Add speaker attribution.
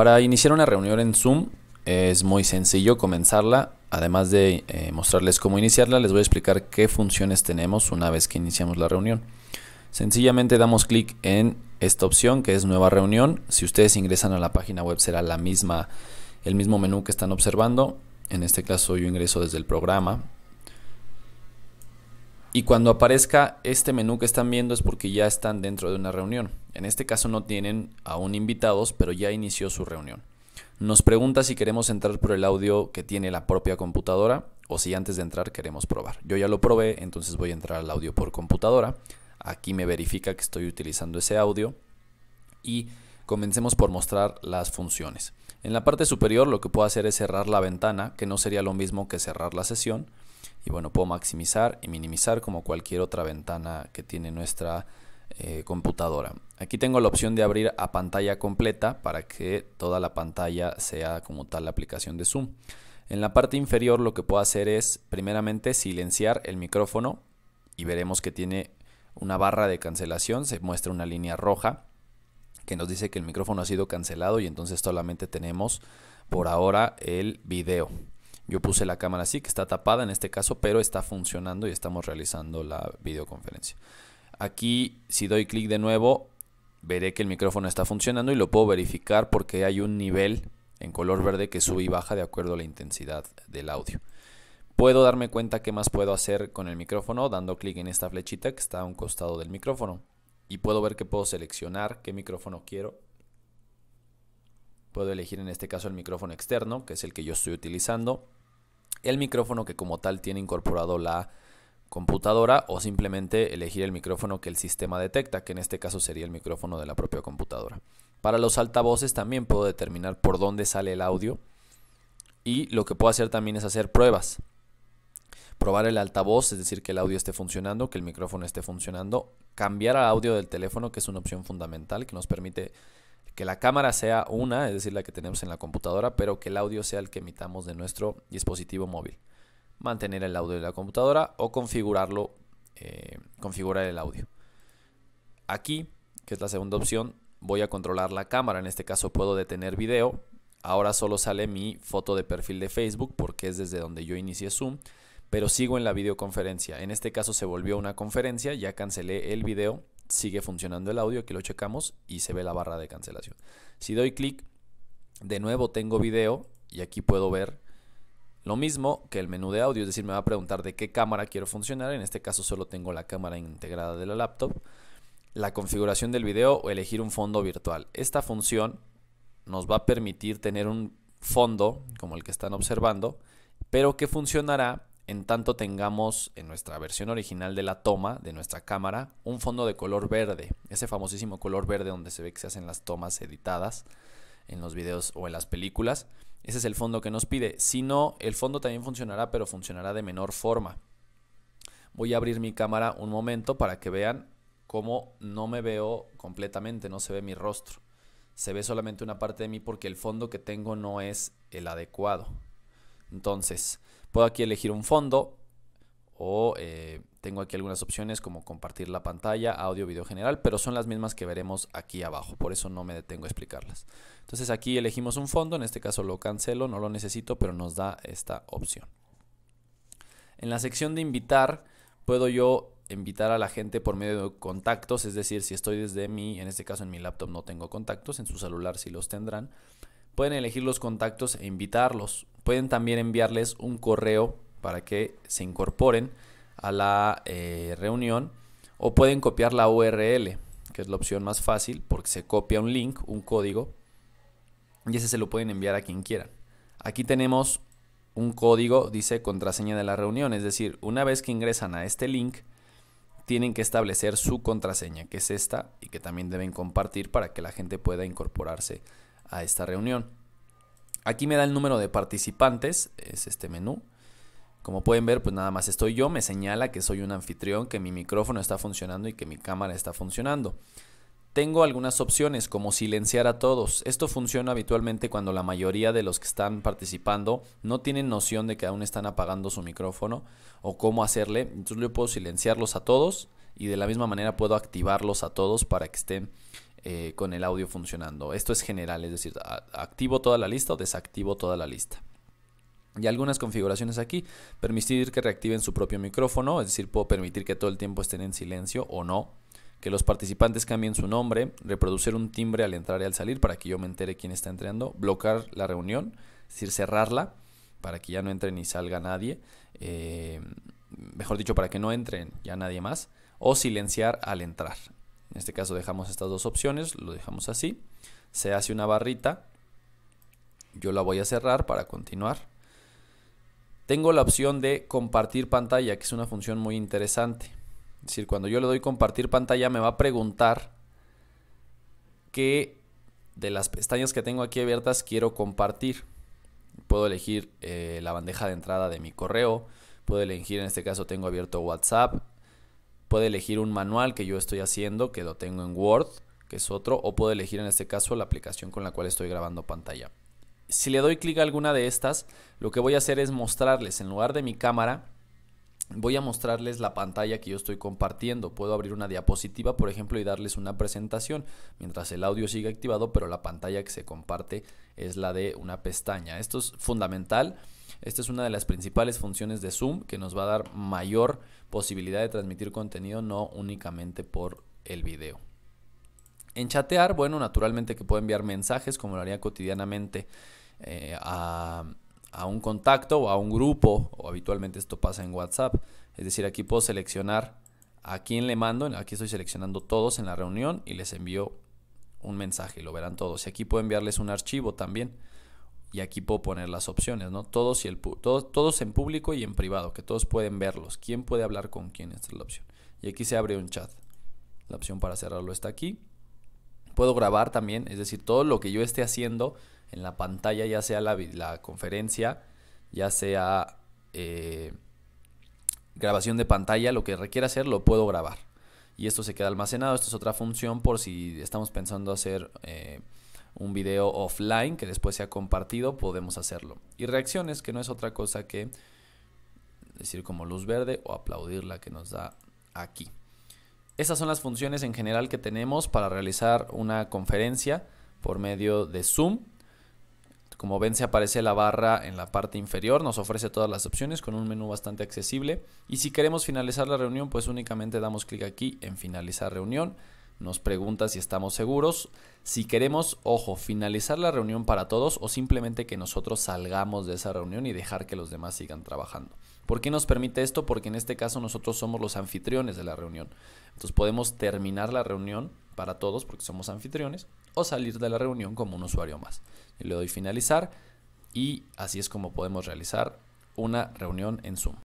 Speaker 1: Para iniciar una reunión en Zoom es muy sencillo comenzarla. Además de eh, mostrarles cómo iniciarla, les voy a explicar qué funciones tenemos una vez que iniciamos la reunión. Sencillamente damos clic en esta opción que es nueva reunión. Si ustedes ingresan a la página web será la misma, el mismo menú que están observando. En este caso yo ingreso desde el programa. Y cuando aparezca este menú que están viendo es porque ya están dentro de una reunión. En este caso no tienen aún invitados, pero ya inició su reunión. Nos pregunta si queremos entrar por el audio que tiene la propia computadora o si antes de entrar queremos probar. Yo ya lo probé, entonces voy a entrar al audio por computadora. Aquí me verifica que estoy utilizando ese audio y comencemos por mostrar las funciones. En la parte superior lo que puedo hacer es cerrar la ventana, que no sería lo mismo que cerrar la sesión. Y bueno, puedo maximizar y minimizar como cualquier otra ventana que tiene nuestra eh, computadora. Aquí tengo la opción de abrir a pantalla completa para que toda la pantalla sea como tal la aplicación de Zoom. En la parte inferior lo que puedo hacer es primeramente silenciar el micrófono y veremos que tiene una barra de cancelación, se muestra una línea roja que nos dice que el micrófono ha sido cancelado y entonces solamente tenemos por ahora el video. Yo puse la cámara así, que está tapada en este caso, pero está funcionando y estamos realizando la videoconferencia. Aquí si doy clic de nuevo, veré que el micrófono está funcionando y lo puedo verificar porque hay un nivel en color verde que sube y baja de acuerdo a la intensidad del audio. Puedo darme cuenta qué más puedo hacer con el micrófono dando clic en esta flechita que está a un costado del micrófono. Y puedo ver que puedo seleccionar qué micrófono quiero. Puedo elegir en este caso el micrófono externo, que es el que yo estoy utilizando. El micrófono que como tal tiene incorporado la computadora o simplemente elegir el micrófono que el sistema detecta, que en este caso sería el micrófono de la propia computadora. Para los altavoces también puedo determinar por dónde sale el audio y lo que puedo hacer también es hacer pruebas. Probar el altavoz, es decir, que el audio esté funcionando, que el micrófono esté funcionando, cambiar al audio del teléfono, que es una opción fundamental que nos permite que la cámara sea una, es decir, la que tenemos en la computadora, pero que el audio sea el que emitamos de nuestro dispositivo móvil mantener el audio de la computadora o configurarlo, eh, configurar el audio. Aquí, que es la segunda opción, voy a controlar la cámara. En este caso puedo detener video. Ahora solo sale mi foto de perfil de Facebook porque es desde donde yo inicié Zoom, pero sigo en la videoconferencia. En este caso se volvió una conferencia, ya cancelé el video, sigue funcionando el audio, aquí lo checamos y se ve la barra de cancelación. Si doy clic, de nuevo tengo video y aquí puedo ver lo mismo que el menú de audio, es decir, me va a preguntar de qué cámara quiero funcionar. En este caso solo tengo la cámara integrada de la laptop. La configuración del video o elegir un fondo virtual. Esta función nos va a permitir tener un fondo como el que están observando, pero que funcionará en tanto tengamos en nuestra versión original de la toma de nuestra cámara un fondo de color verde, ese famosísimo color verde donde se ve que se hacen las tomas editadas en los videos o en las películas. Ese es el fondo que nos pide. Si no, el fondo también funcionará, pero funcionará de menor forma. Voy a abrir mi cámara un momento para que vean cómo no me veo completamente, no se ve mi rostro. Se ve solamente una parte de mí porque el fondo que tengo no es el adecuado. Entonces, puedo aquí elegir un fondo, o eh, tengo aquí algunas opciones como compartir la pantalla, audio, video general, pero son las mismas que veremos aquí abajo, por eso no me detengo a explicarlas. Entonces aquí elegimos un fondo, en este caso lo cancelo, no lo necesito, pero nos da esta opción. En la sección de invitar puedo yo invitar a la gente por medio de contactos, es decir, si estoy desde mi, en este caso en mi laptop no tengo contactos, en su celular sí los tendrán. Pueden elegir los contactos e invitarlos. Pueden también enviarles un correo para que se incorporen a la eh, reunión o pueden copiar la URL, que es la opción más fácil porque se copia un link, un código y ese se lo pueden enviar a quien quieran. Aquí tenemos un código, dice contraseña de la reunión, es decir, una vez que ingresan a este link, tienen que establecer su contraseña, que es esta, y que también deben compartir para que la gente pueda incorporarse a esta reunión. Aquí me da el número de participantes, es este menú. Como pueden ver, pues nada más estoy yo, me señala que soy un anfitrión, que mi micrófono está funcionando y que mi cámara está funcionando. Tengo algunas opciones como silenciar a todos. Esto funciona habitualmente cuando la mayoría de los que están participando no tienen noción de que aún están apagando su micrófono o cómo hacerle. Entonces yo puedo silenciarlos a todos y de la misma manera puedo activarlos a todos para que estén eh, con el audio funcionando. Esto es general, es decir, activo toda la lista o desactivo toda la lista y algunas configuraciones aquí. Permitir que reactiven su propio micrófono, es decir, puedo permitir que todo el tiempo estén en silencio o no. Que los participantes cambien su nombre, reproducir un timbre al entrar y al salir para que yo me entere quién está entrando, bloquear la reunión, es decir, cerrarla para que ya no entre ni salga nadie, eh, mejor dicho, para que no entren ya nadie más, o silenciar al entrar. En este caso dejamos estas dos opciones, lo dejamos así, se hace una barrita, yo la voy a cerrar para continuar tengo la opción de compartir pantalla, que es una función muy interesante. Es decir, cuando yo le doy compartir pantalla me va a preguntar qué de las pestañas que tengo aquí abiertas quiero compartir. Puedo elegir eh, la bandeja de entrada de mi correo, puedo elegir, en este caso tengo abierto WhatsApp, puedo elegir un manual que yo estoy haciendo, que lo tengo en Word, que es otro, o puedo elegir en este caso la aplicación con la cual estoy grabando pantalla si le doy clic a alguna de estas, lo que voy a hacer es mostrarles, en lugar de mi cámara, voy a mostrarles la pantalla que yo estoy compartiendo. Puedo abrir una diapositiva, por ejemplo, y darles una presentación mientras el audio sigue activado, pero la pantalla que se comparte es la de una pestaña. Esto es fundamental. Esta es una de las principales funciones de Zoom que nos va a dar mayor posibilidad de transmitir contenido, no únicamente por el video. En chatear, bueno, naturalmente que puedo enviar mensajes como lo haría cotidianamente eh, a, un contacto o a un grupo, o habitualmente esto pasa en WhatsApp. Es decir, aquí puedo seleccionar a quién le mando, aquí estoy seleccionando todos en la reunión y les envío un mensaje, lo verán todos. Y aquí puedo enviarles un archivo también. Y aquí puedo poner las opciones, ¿no? Todos, y el, todos en público y en privado, que todos pueden verlos. ¿Quién puede hablar con quién? Esta es la opción. Y aquí se abre un chat. La opción para cerrarlo está aquí puedo grabar también, es decir, todo lo que yo esté haciendo en la pantalla, ya sea la, conferencia, ya sea eh, grabación de pantalla, lo que requiera hacer, lo puedo grabar. Y esto se queda almacenado, esto es otra función por si estamos pensando hacer eh, un video offline que después sea compartido, podemos hacerlo. Y reacciones, que no es otra cosa que decir como luz verde o aplaudir la que nos da aquí. Esas son las funciones en general que tenemos para realizar una conferencia por medio de Zoom. Como ven se aparece la barra en la parte inferior, nos ofrece todas las opciones con un menú bastante accesible. Y si queremos finalizar la reunión, pues únicamente damos clic aquí en finalizar reunión. Nos pregunta si estamos seguros. Si queremos, ojo, finalizar la reunión para todos o simplemente que nosotros salgamos de esa reunión y dejar que los demás sigan trabajando. ¿Por qué nos permite esto? Porque en este caso nosotros somos los anfitriones de la reunión. Entonces podemos terminar la reunión para todos porque somos anfitriones o salir de la reunión como un usuario más. le doy finalizar y así es como podemos realizar una reunión en Zoom.